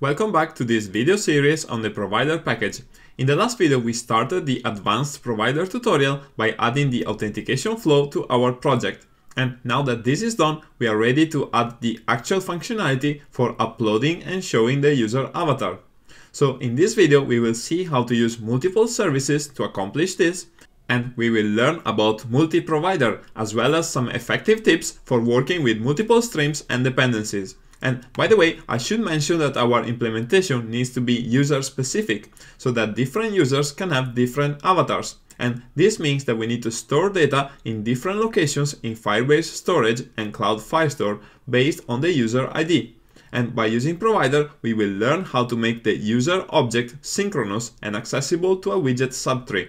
Welcome back to this video series on the provider package. In the last video we started the advanced provider tutorial by adding the authentication flow to our project. And now that this is done, we are ready to add the actual functionality for uploading and showing the user avatar. So in this video we will see how to use multiple services to accomplish this and we will learn about multi-provider as well as some effective tips for working with multiple streams and dependencies. And by the way, I should mention that our implementation needs to be user specific so that different users can have different avatars. And this means that we need to store data in different locations in Firebase Storage and Cloud Firestore based on the user ID. And by using provider, we will learn how to make the user object synchronous and accessible to a widget subtree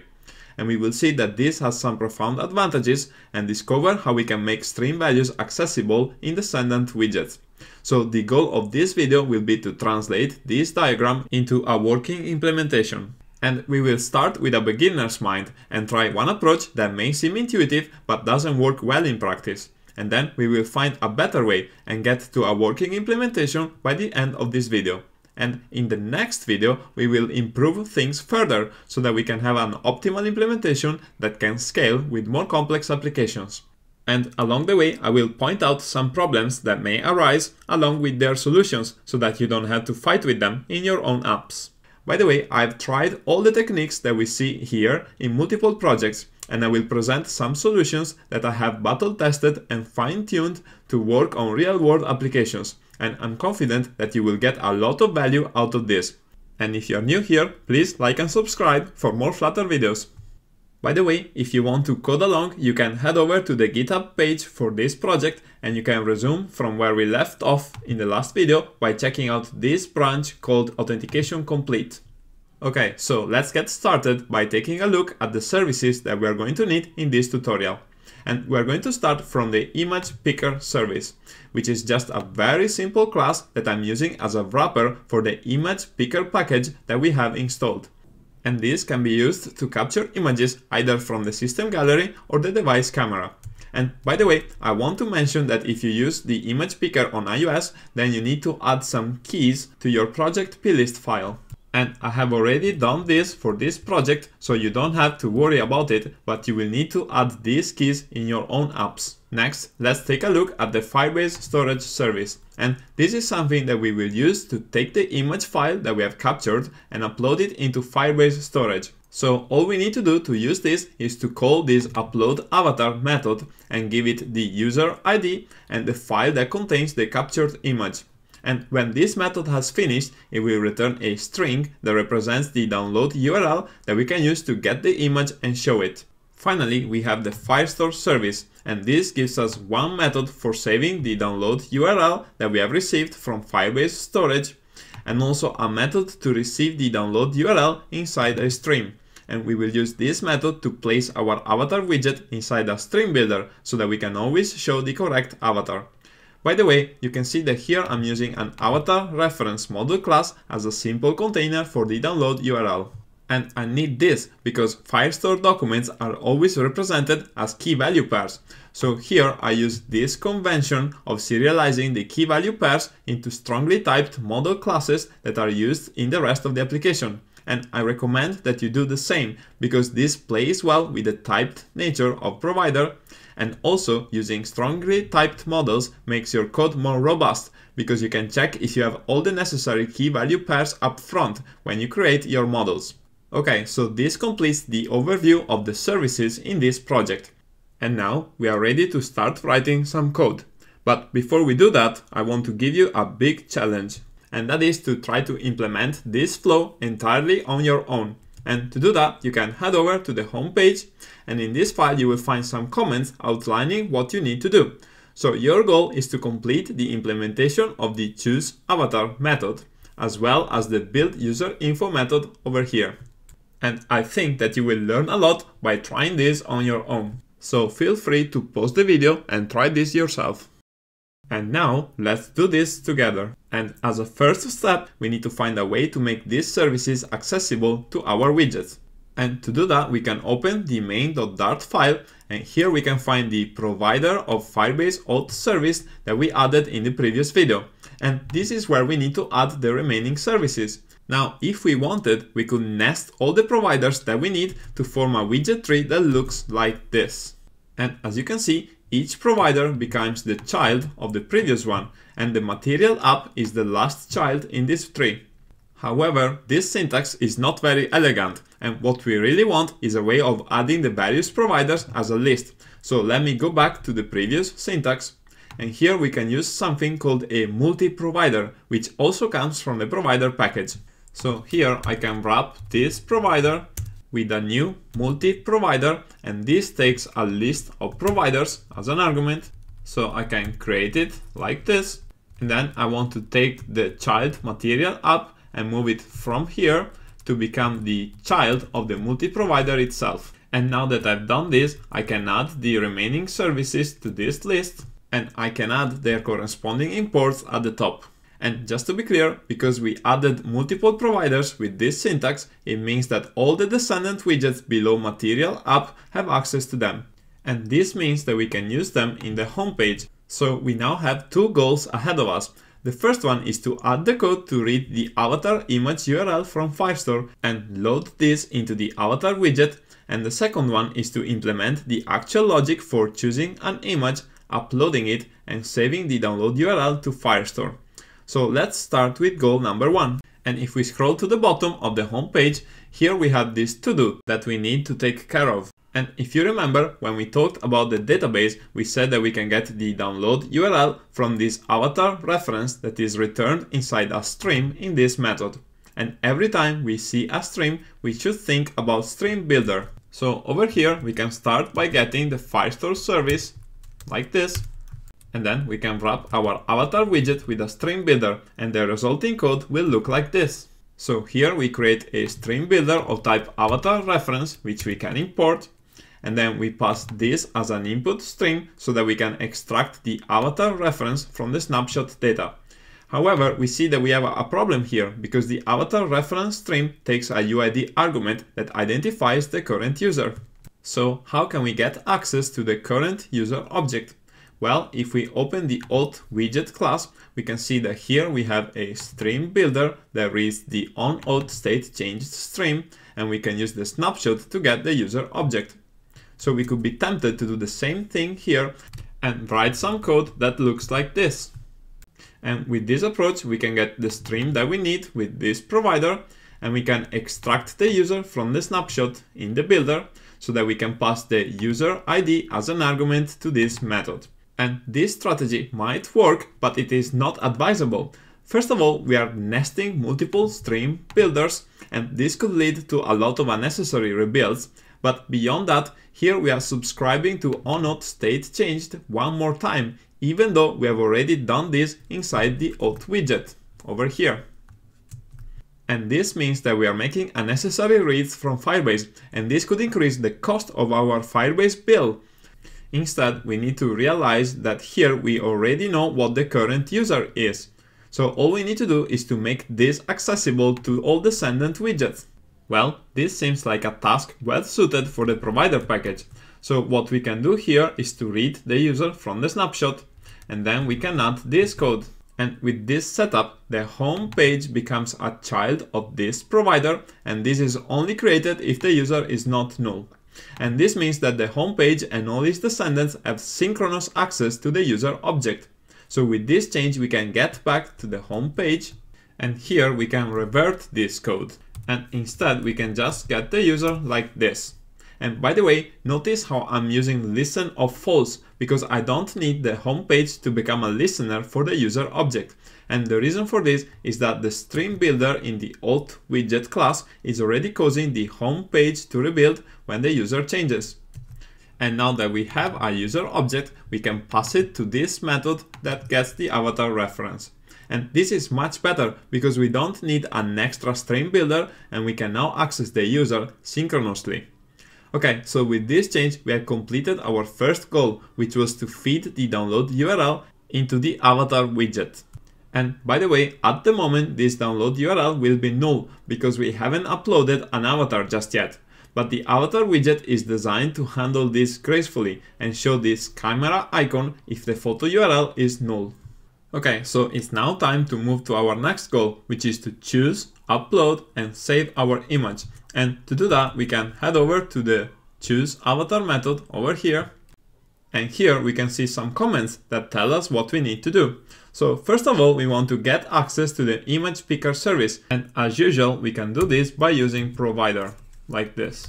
and we will see that this has some profound advantages and discover how we can make string values accessible in descendant widgets. So the goal of this video will be to translate this diagram into a working implementation. And we will start with a beginner's mind and try one approach that may seem intuitive but doesn't work well in practice. And then we will find a better way and get to a working implementation by the end of this video. And in the next video, we will improve things further so that we can have an optimal implementation that can scale with more complex applications. And along the way, I will point out some problems that may arise along with their solutions so that you don't have to fight with them in your own apps. By the way, I've tried all the techniques that we see here in multiple projects and I will present some solutions that I have battle tested and fine tuned to work on real world applications and I'm confident that you will get a lot of value out of this. And if you're new here, please like and subscribe for more Flutter videos. By the way, if you want to code along, you can head over to the GitHub page for this project and you can resume from where we left off in the last video by checking out this branch called Authentication Complete. Okay, so let's get started by taking a look at the services that we are going to need in this tutorial. And we're going to start from the image picker service, which is just a very simple class that I'm using as a wrapper for the image picker package that we have installed. And this can be used to capture images either from the system gallery or the device camera. And by the way, I want to mention that if you use the image picker on iOS, then you need to add some keys to your project plist file. And I have already done this for this project, so you don't have to worry about it, but you will need to add these keys in your own apps. Next, let's take a look at the Firebase storage service. And this is something that we will use to take the image file that we have captured and upload it into Firebase storage. So all we need to do to use this is to call this upload avatar method and give it the user ID and the file that contains the captured image. And when this method has finished, it will return a string that represents the download URL that we can use to get the image and show it. Finally, we have the Firestore service, and this gives us one method for saving the download URL that we have received from Firebase storage, and also a method to receive the download URL inside a stream. And we will use this method to place our avatar widget inside a stream builder so that we can always show the correct avatar. By the way, you can see that here I'm using an avatar reference model class as a simple container for the download URL. And I need this because Firestore documents are always represented as key value pairs. So here I use this convention of serializing the key value pairs into strongly typed model classes that are used in the rest of the application. And I recommend that you do the same because this plays well with the typed nature of provider and also, using strongly typed models makes your code more robust because you can check if you have all the necessary key value pairs up front when you create your models. Okay, so this completes the overview of the services in this project. And now we are ready to start writing some code. But before we do that, I want to give you a big challenge, and that is to try to implement this flow entirely on your own. And to do that, you can head over to the home page and in this file you will find some comments outlining what you need to do. So your goal is to complete the implementation of the choose avatar method as well as the build user info method over here. And I think that you will learn a lot by trying this on your own. So feel free to pause the video and try this yourself. And now let's do this together. And as a first step, we need to find a way to make these services accessible to our widgets. And to do that, we can open the main.dart file and here we can find the provider of Firebase auth service that we added in the previous video. And this is where we need to add the remaining services. Now, if we wanted, we could nest all the providers that we need to form a widget tree that looks like this. And as you can see, each provider becomes the child of the previous one and the material app is the last child in this tree. However, this syntax is not very elegant and what we really want is a way of adding the various providers as a list. So let me go back to the previous syntax and here we can use something called a multi-provider which also comes from the provider package. So here I can wrap this provider with a new multi-provider and this takes a list of providers as an argument. So I can create it like this and then I want to take the child material up and move it from here to become the child of the multi-provider itself. And now that I've done this, I can add the remaining services to this list and I can add their corresponding imports at the top. And just to be clear, because we added multiple providers with this syntax, it means that all the descendant widgets below material app have access to them. And this means that we can use them in the homepage. So we now have two goals ahead of us. The first one is to add the code to read the avatar image URL from Firestore and load this into the avatar widget. And the second one is to implement the actual logic for choosing an image, uploading it and saving the download URL to Firestore. So let's start with goal number one. And if we scroll to the bottom of the home page, here we have this to-do that we need to take care of. And if you remember, when we talked about the database, we said that we can get the download URL from this avatar reference that is returned inside a stream in this method. And every time we see a stream, we should think about stream builder. So over here, we can start by getting the Firestore service like this and then we can wrap our avatar widget with a stream builder and the resulting code will look like this. So here we create a stream builder of type avatar reference which we can import and then we pass this as an input stream so that we can extract the avatar reference from the snapshot data. However, we see that we have a problem here because the avatar reference stream takes a UID argument that identifies the current user. So how can we get access to the current user object? Well, if we open the alt widget class, we can see that here we have a stream builder that reads the on alt state changed stream, and we can use the snapshot to get the user object. So we could be tempted to do the same thing here and write some code that looks like this. And with this approach, we can get the stream that we need with this provider, and we can extract the user from the snapshot in the builder so that we can pass the user ID as an argument to this method. And this strategy might work, but it is not advisable. First of all, we are nesting multiple stream builders, and this could lead to a lot of unnecessary rebuilds. But beyond that, here we are subscribing to onNode state changed one more time, even though we have already done this inside the auth widget, over here. And this means that we are making unnecessary reads from Firebase, and this could increase the cost of our Firebase bill. Instead, we need to realize that here we already know what the current user is. So all we need to do is to make this accessible to all descendant widgets. Well, this seems like a task well suited for the provider package. So what we can do here is to read the user from the snapshot and then we can add this code. And with this setup, the home page becomes a child of this provider and this is only created if the user is not null. And this means that the home page and all its descendants have synchronous access to the user object. So with this change we can get back to the home page and here we can revert this code. And instead we can just get the user like this. And by the way, notice how I'm using listen of false because I don't need the home page to become a listener for the user object. And the reason for this is that the stream builder in the alt widget class is already causing the home page to rebuild when the user changes. And now that we have a user object, we can pass it to this method that gets the avatar reference. And this is much better because we don't need an extra stream builder and we can now access the user synchronously. Okay, so with this change we have completed our first goal, which was to feed the download URL into the avatar widget. And by the way, at the moment this download URL will be null because we haven't uploaded an avatar just yet. But the avatar widget is designed to handle this gracefully and show this camera icon if the photo URL is null. Okay, so it's now time to move to our next goal, which is to choose upload and save our image. And to do that, we can head over to the choose avatar method over here. And here we can see some comments that tell us what we need to do. So first of all, we want to get access to the image picker service. And as usual, we can do this by using provider like this.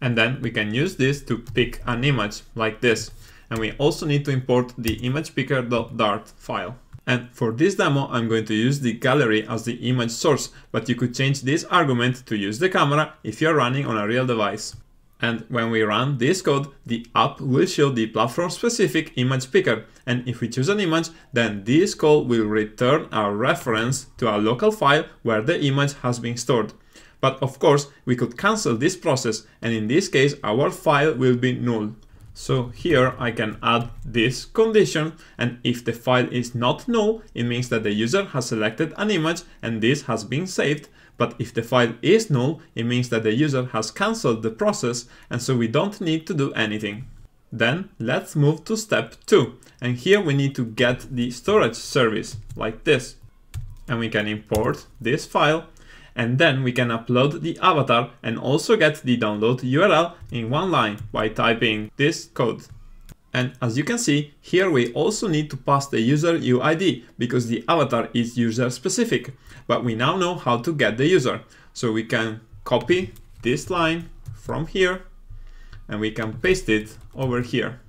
And then we can use this to pick an image like this. And we also need to import the image picker.dart file. And for this demo, I'm going to use the gallery as the image source, but you could change this argument to use the camera if you're running on a real device. And when we run this code, the app will show the platform-specific image picker. And if we choose an image, then this call will return a reference to a local file where the image has been stored. But of course, we could cancel this process, and in this case, our file will be null. So here I can add this condition and if the file is not null, it means that the user has selected an image and this has been saved. But if the file is null, it means that the user has cancelled the process and so we don't need to do anything. Then let's move to step 2 and here we need to get the storage service like this. And we can import this file and then we can upload the avatar and also get the download URL in one line by typing this code. And as you can see, here we also need to pass the user UID because the avatar is user specific, but we now know how to get the user. So we can copy this line from here and we can paste it over here.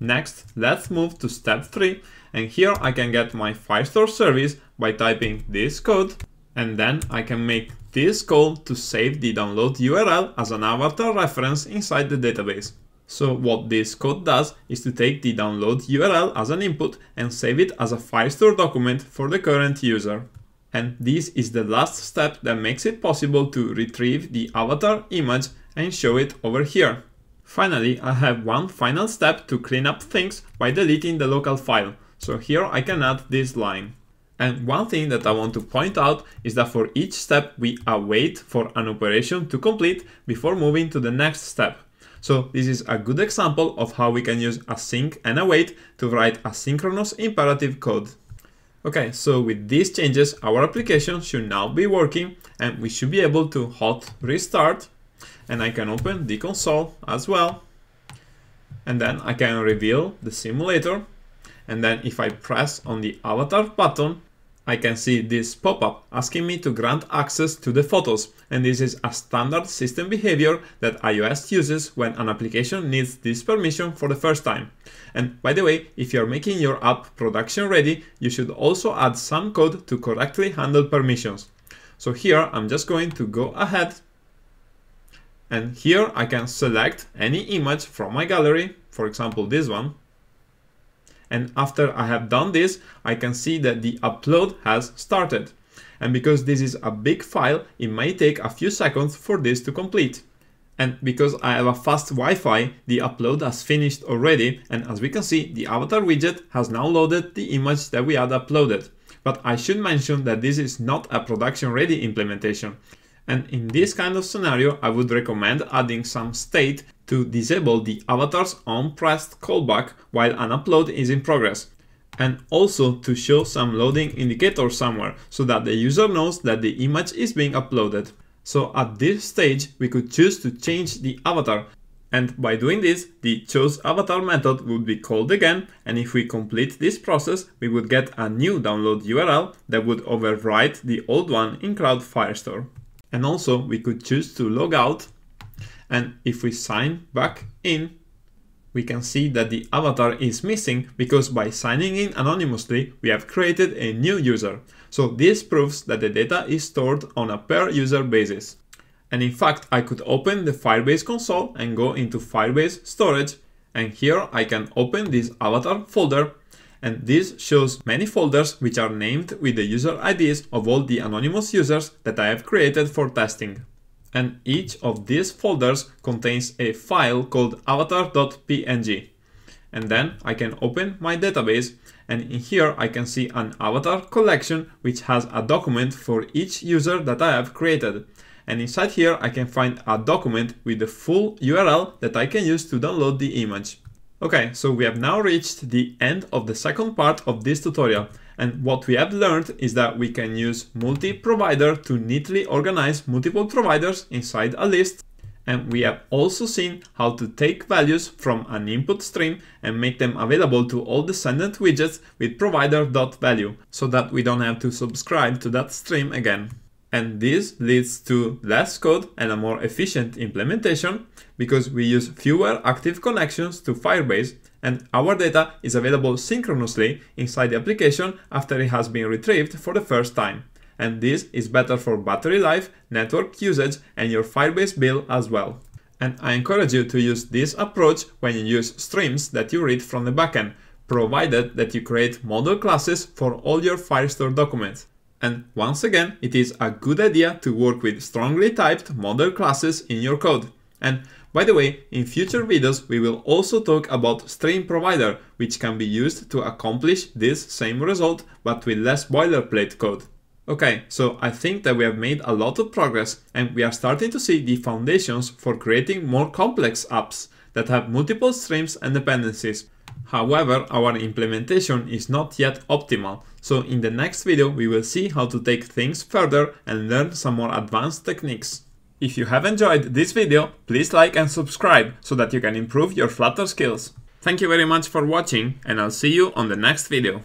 Next, let's move to step 3 and here I can get my Firestore service by typing this code and then I can make this call to save the download URL as an avatar reference inside the database. So what this code does is to take the download URL as an input and save it as a Firestore document for the current user. And this is the last step that makes it possible to retrieve the avatar image and show it over here. Finally, I have one final step to clean up things by deleting the local file, so here I can add this line. And one thing that I want to point out is that for each step we await for an operation to complete before moving to the next step. So this is a good example of how we can use async and await to write asynchronous imperative code. Okay, so with these changes, our application should now be working and we should be able to hot restart and I can open the console as well. And then I can reveal the simulator and then if I press on the avatar button, I can see this pop-up asking me to grant access to the photos, and this is a standard system behavior that iOS uses when an application needs this permission for the first time. And by the way, if you're making your app production ready, you should also add some code to correctly handle permissions. So here I'm just going to go ahead and here I can select any image from my gallery, for example this one, and after I have done this, I can see that the upload has started. And because this is a big file, it may take a few seconds for this to complete. And because I have a fast Wi-Fi, the upload has finished already and as we can see, the avatar widget has now loaded the image that we had uploaded. But I should mention that this is not a production ready implementation. And in this kind of scenario, I would recommend adding some state to disable the avatar's on-pressed callback while an upload is in progress and also to show some loading indicator somewhere so that the user knows that the image is being uploaded. So at this stage we could choose to change the avatar and by doing this the chooseAvatar avatar method would be called again and if we complete this process we would get a new download URL that would overwrite the old one in Cloud Firestore. And also we could choose to log out and if we sign back in, we can see that the avatar is missing because by signing in anonymously, we have created a new user. So this proves that the data is stored on a per user basis. And in fact, I could open the Firebase console and go into Firebase storage. And here I can open this avatar folder. And this shows many folders which are named with the user IDs of all the anonymous users that I have created for testing and each of these folders contains a file called avatar.png. And then I can open my database and in here I can see an avatar collection which has a document for each user that I have created. And inside here I can find a document with the full URL that I can use to download the image. Okay, so we have now reached the end of the second part of this tutorial and what we have learned is that we can use multi-provider to neatly organize multiple providers inside a list. And we have also seen how to take values from an input stream and make them available to all descendant widgets with provider.value, so that we don't have to subscribe to that stream again. And this leads to less code and a more efficient implementation because we use fewer active connections to Firebase and our data is available synchronously inside the application after it has been retrieved for the first time. And this is better for battery life, network usage and your Firebase bill as well. And I encourage you to use this approach when you use streams that you read from the backend, provided that you create model classes for all your Firestore documents. And once again, it is a good idea to work with strongly typed model classes in your code. And by the way, in future videos we will also talk about stream provider, which can be used to accomplish this same result but with less boilerplate code. Okay, so I think that we have made a lot of progress and we are starting to see the foundations for creating more complex apps that have multiple streams and dependencies. However, our implementation is not yet optimal, so in the next video we will see how to take things further and learn some more advanced techniques. If you have enjoyed this video, please like and subscribe so that you can improve your Flutter skills. Thank you very much for watching and I'll see you on the next video.